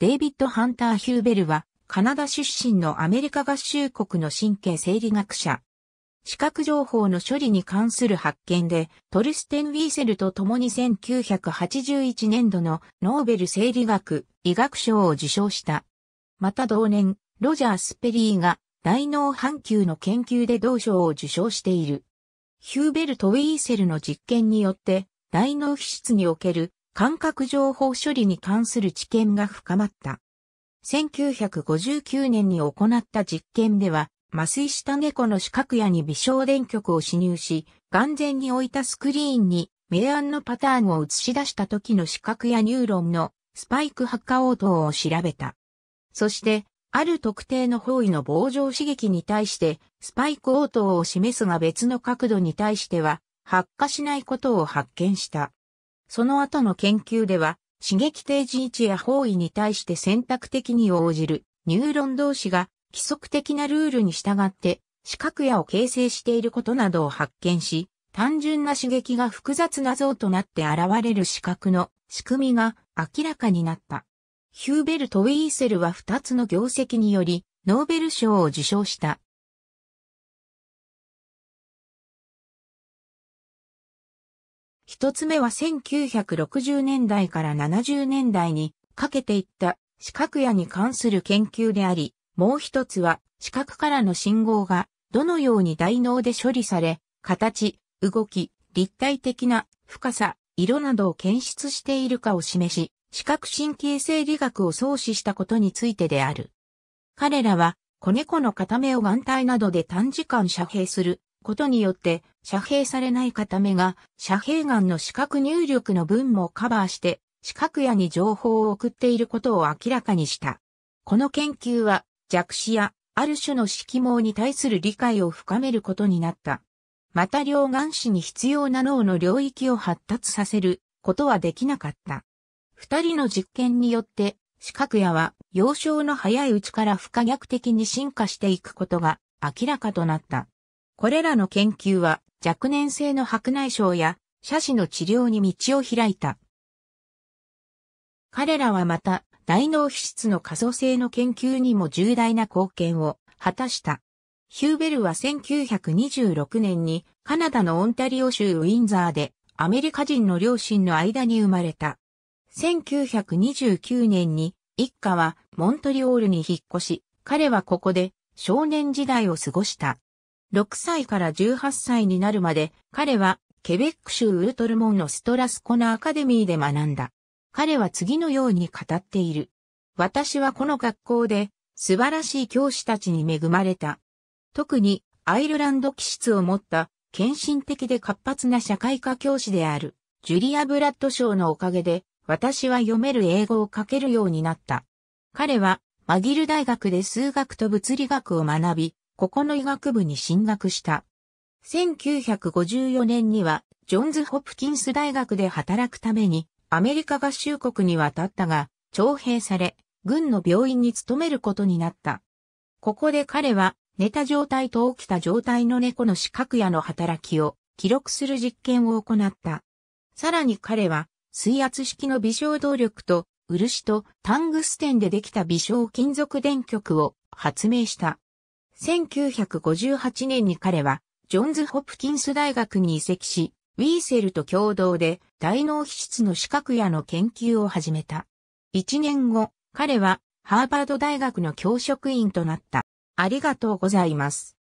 デイビッド・ハンター・ヒューベルは、カナダ出身のアメリカ合衆国の神経生理学者。視覚情報の処理に関する発見で、トルステン・ウィーセルと共に1981年度のノーベル生理学医学賞を受賞した。また同年、ロジャー・スペリーが大脳半球の研究で同賞を受賞している。ヒューベルとウィーセルの実験によって、大脳皮質における感覚情報処理に関する知見が深まった。1959年に行った実験では、麻酔した猫の視覚野に微小電極を侵入し、眼前に置いたスクリーンに明暗のパターンを映し出した時の視覚やニューロンのスパイク発火応答を調べた。そして、ある特定の方位の膨張刺激に対して、スパイク応答を示すが別の角度に対しては、発火しないことを発見した。その後の研究では、刺激定時位置や方位に対して選択的に応じるニューロン同士が規則的なルールに従って視覚野を形成していることなどを発見し、単純な刺激が複雑な像となって現れる視覚の仕組みが明らかになった。ヒューベルト・ウィーセルは2つの業績によりノーベル賞を受賞した。一つ目は1960年代から70年代にかけていった視覚野に関する研究であり、もう一つは視覚からの信号がどのように大脳で処理され、形、動き、立体的な深さ、色などを検出しているかを示し、視覚神経生理学を創始したことについてである。彼らは、子猫の片目を眼帯などで短時間遮蔽することによって遮蔽されない片目が遮蔽眼の視覚入力の分もカバーして視覚野に情報を送っていることを明らかにした。この研究は弱視やある種の色盲に対する理解を深めることになった。また両眼視に必要な脳の領域を発達させることはできなかった。二人の実験によって視覚野は幼少の早いうちから不可逆的に進化していくことが明らかとなった。これらの研究は若年性の白内障や斜視の治療に道を開いた。彼らはまた、大脳皮質の可塑性の研究にも重大な貢献を果たした。ヒューベルは1926年にカナダのオンタリオ州ウィンザーでアメリカ人の両親の間に生まれた。1929年に一家はモントリオールに引っ越し、彼はここで少年時代を過ごした。6歳から18歳になるまで、彼はケベック州ウルトルモンのストラスコナアカデミーで学んだ。彼は次のように語っている。私はこの学校で素晴らしい教師たちに恵まれた。特にアイルランド気質を持った献身的で活発な社会科教師であるジュリア・ブラッドショーのおかげで私は読める英語を書けるようになった。彼はマギル大学で数学と物理学を学び、ここの医学部に進学した。1954年には、ジョンズ・ホプキンス大学で働くために、アメリカ合衆国に渡ったが、徴兵され、軍の病院に勤めることになった。ここで彼は、寝た状態と起きた状態の猫の視覚野の働きを記録する実験を行った。さらに彼は、水圧式の微小動力と、漆とタングステンでできた微小金属電極を発明した。1958年に彼は、ジョンズ・ホプキンス大学に移籍し、ウィーセルと共同で大脳皮質の資格やの研究を始めた。1年後、彼はハーバード大学の教職員となった。ありがとうございます。